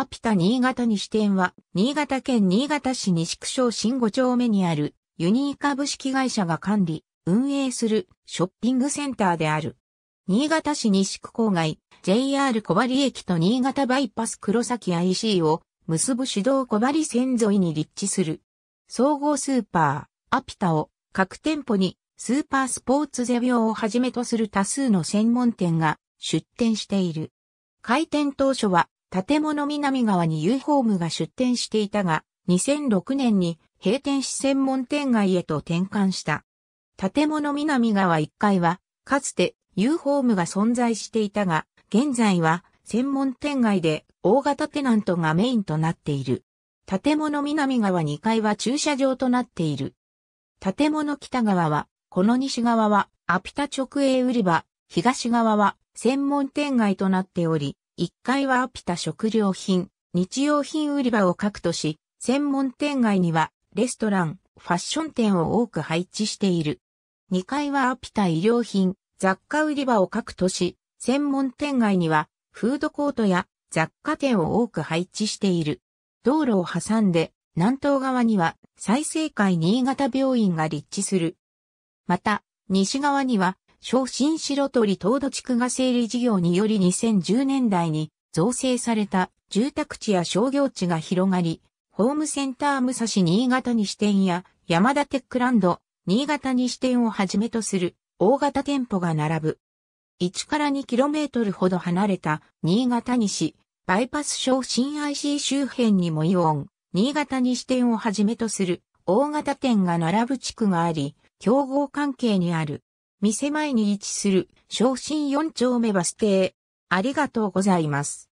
アピタ新潟西店は、新潟県新潟市西区小新5丁目にある、ユニー株式会社が管理、運営するショッピングセンターである。新潟市西区郊外、JR 小針駅と新潟バイパス黒崎 IC を結ぶ主導小針線沿いに立地する。総合スーパー、アピタを各店舗にスーパースポーツゼビオをはじめとする多数の専門店が出店している。開店当初は建物南側にユーホームが出店していたが、2006年に閉店し専門店街へと転換した。建物南側1階は、かつてユーホームが存在していたが、現在は専門店街で大型テナントがメインとなっている。建物南側2階は駐車場となっている。建物北側は、この西側はアピタ直営売り場、東側は専門店街となっており、1階はアピタ食料品、日用品売り場を各都市、専門店街にはレストラン、ファッション店を多く配置している。2階はアピタ医療品、雑貨売り場を各都市、専門店街にはフードコートや雑貨店を多く配置している。道路を挟んで南東側には再生会新潟病院が立地する。また、西側には小新白鳥東土地区が整理事業により2010年代に造成された住宅地や商業地が広がり、ホームセンター武蔵新潟に支店や山田テックランド、新潟に支店をはじめとする大型店舗が並ぶ。1から 2km ほど離れた新潟西、バイパス小新 IC 周辺にもイオン、新潟西店をはじめとする大型店が並ぶ地区があり、競合関係にある。店前に位置する昇進四丁目バス停。ありがとうございます。